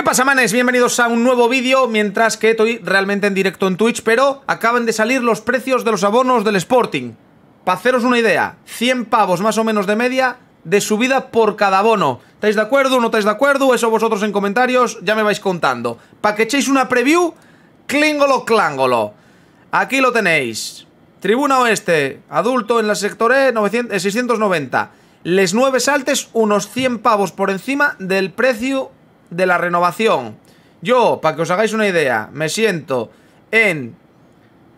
¿Qué pasa, manes? Bienvenidos a un nuevo vídeo, mientras que estoy realmente en directo en Twitch, pero acaban de salir los precios de los abonos del Sporting. Para haceros una idea, 100 pavos más o menos de media de subida por cada abono. ¿Estáis de acuerdo? ¿No estáis de acuerdo? Eso vosotros en comentarios ya me vais contando. Para que echéis una preview, clíngolo clángolo. Aquí lo tenéis. Tribuna Oeste, adulto en la sector E, 690. Eh, Les nueve saltes, unos 100 pavos por encima del precio de la renovación. Yo, para que os hagáis una idea, me siento en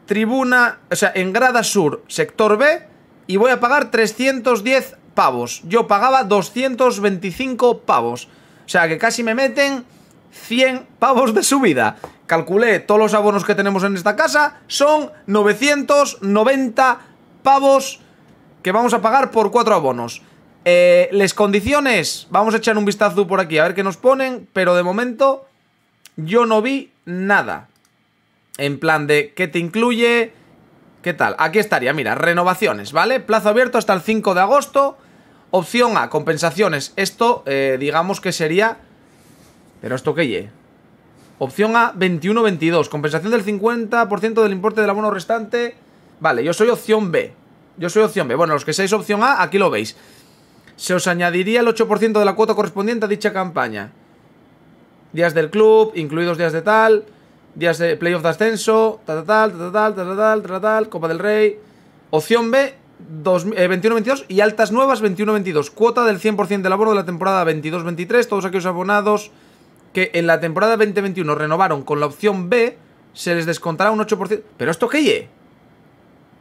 tribuna, o sea, en grada sur, sector B, y voy a pagar 310 pavos. Yo pagaba 225 pavos. O sea, que casi me meten 100 pavos de subida. Calculé todos los abonos que tenemos en esta casa, son 990 pavos que vamos a pagar por cuatro abonos. Eh, les condiciones, vamos a echar un vistazo por aquí, a ver qué nos ponen, pero de momento yo no vi nada. En plan de qué te incluye, qué tal. Aquí estaría, mira, renovaciones, ¿vale? Plazo abierto hasta el 5 de agosto. Opción A, compensaciones. Esto, eh, digamos que sería... Pero esto qué ye. Opción A, 21-22. Compensación del 50% del importe del abono restante. Vale, yo soy opción B. Yo soy opción B. Bueno, los que seáis opción A, aquí lo veis se os añadiría el 8% de la cuota correspondiente a dicha campaña. Días del club, incluidos días de tal, días de playoff de ascenso, Copa del Rey. Opción B, 21-22 eh, y altas nuevas 21-22. Cuota del 100% del abono de la temporada 22-23. Todos aquellos abonados que en la temporada 2021 renovaron con la opción B, se les descontará un 8%. ¿Pero esto qué ye?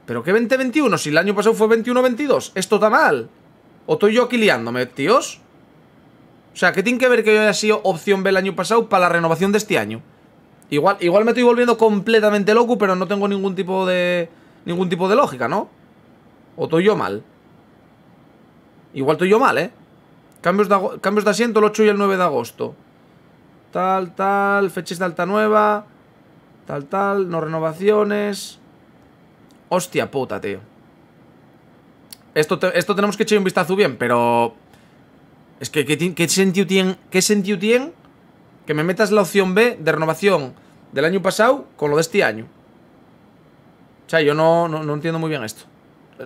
¿Pero qué 2021? Si el año pasado fue 21-22. Esto está mal. ¿O estoy yo liándome, tíos? O sea, ¿qué tiene que ver que yo haya sido opción B el año pasado para la renovación de este año? Igual, igual me estoy volviendo completamente loco, pero no tengo ningún tipo de... Ningún tipo de lógica, ¿no? ¿O estoy yo mal? Igual estoy yo mal, ¿eh? Cambios de, cambios de asiento el 8 y el 9 de agosto. Tal, tal, fechas de alta nueva. Tal, tal, no renovaciones. Hostia puta, tío. Esto, tenemos que echar un vistazo bien, pero... Es que, ¿qué, sentido tiene, qué que me metas la opción B de renovación del año pasado con lo de este año? O sea, yo no, no, entiendo muy bien esto.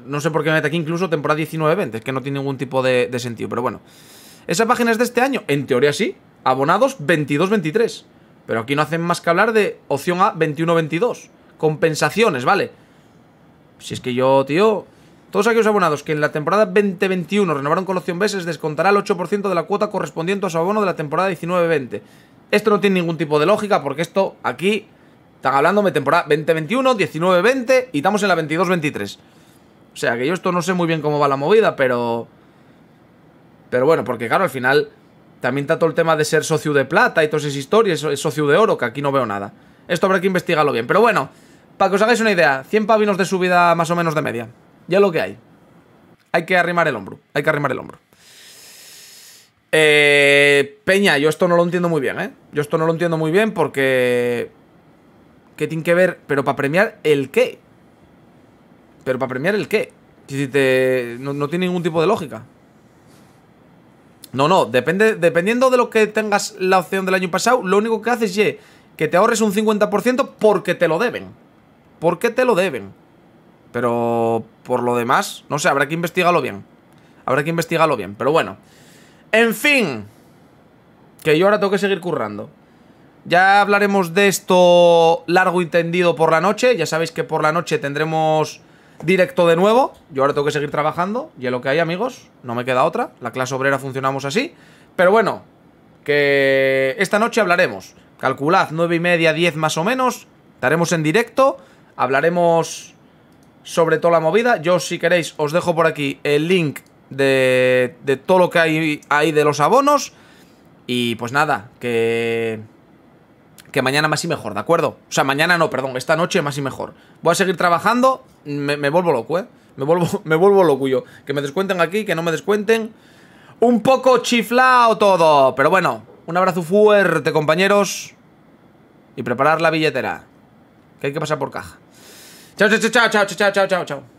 No sé por qué me mete aquí incluso temporada 19-20, es que no tiene ningún tipo de, de sentido, pero bueno. Esa página es de este año, en teoría sí, abonados 22-23. Pero aquí no hacen más que hablar de opción A 21-22. Compensaciones, ¿vale? Si es que yo, tío, todos aquellos abonados que en la temporada 2021 renovaron con los opción descontará el 8% de la cuota correspondiente a su abono de la temporada 19-20. Esto no tiene ningún tipo de lógica porque esto aquí están hablando de temporada 2021, 19-20 y estamos en la 22-23. O sea que yo esto no sé muy bien cómo va la movida, pero... Pero bueno, porque claro, al final también está todo el tema de ser socio de plata y todas esas historias, socio de oro, que aquí no veo nada. Esto habrá que investigarlo bien. Pero bueno, para que os hagáis una idea, 100 pavinos de subida más o menos de media ya lo que hay. Hay que arrimar el hombro, hay que arrimar el hombro. Eh, Peña, yo esto no lo entiendo muy bien, ¿eh? Yo esto no lo entiendo muy bien porque... ¿Qué tiene que ver? Pero para premiar el qué. Pero para premiar el qué. Si te... no, tiene ningún tipo de lógica. No, no, depende, dependiendo de lo que tengas la opción del año pasado, lo único que haces es que te ahorres un 50% porque te lo deben. Porque te lo deben. Pero por lo demás, no sé, habrá que investigarlo bien. Habrá que investigarlo bien, pero bueno. En fin. Que yo ahora tengo que seguir currando. Ya hablaremos de esto largo y tendido por la noche. Ya sabéis que por la noche tendremos directo de nuevo. Yo ahora tengo que seguir trabajando. Y es lo que hay, amigos. No me queda otra. La clase obrera funcionamos así. Pero bueno, que esta noche hablaremos. Calculad, Nueve y media, 10 más o menos. Estaremos en directo. Hablaremos sobre toda la movida. Yo, si queréis, os dejo por aquí el link de, todo lo que hay ahí de los abonos. Y pues nada, que... Que mañana más y mejor, ¿de acuerdo? O sea, mañana no, perdón, esta noche más y mejor. Voy a seguir trabajando, me, vuelvo loco, Me vuelvo, me vuelvo loco ¿eh? yo. Que me descuenten aquí, que no me descuenten. Un poco chiflao todo, pero bueno, un abrazo fuerte, compañeros. Y preparar la billetera, que hay que pasar por caja. Chao, chao, chao, chao, chao, chao, chao, chao.